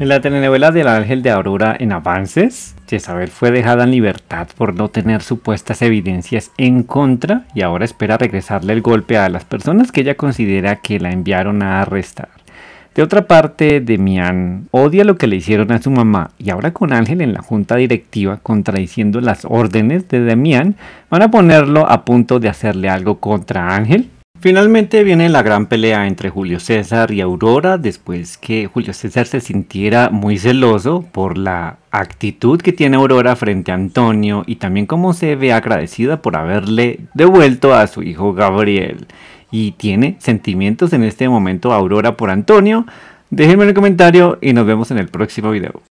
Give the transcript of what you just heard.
En la telenovela del Ángel de Aurora en Avances, Jezabel fue dejada en libertad por no tener supuestas evidencias en contra y ahora espera regresarle el golpe a las personas que ella considera que la enviaron a arrestar. De otra parte, Demián odia lo que le hicieron a su mamá y ahora con Ángel en la junta directiva contradiciendo las órdenes de Demián, van a ponerlo a punto de hacerle algo contra Ángel Finalmente viene la gran pelea entre Julio César y Aurora después que Julio César se sintiera muy celoso por la actitud que tiene Aurora frente a Antonio y también cómo se ve agradecida por haberle devuelto a su hijo Gabriel. Y tiene sentimientos en este momento Aurora por Antonio. Déjenme en el comentario y nos vemos en el próximo video.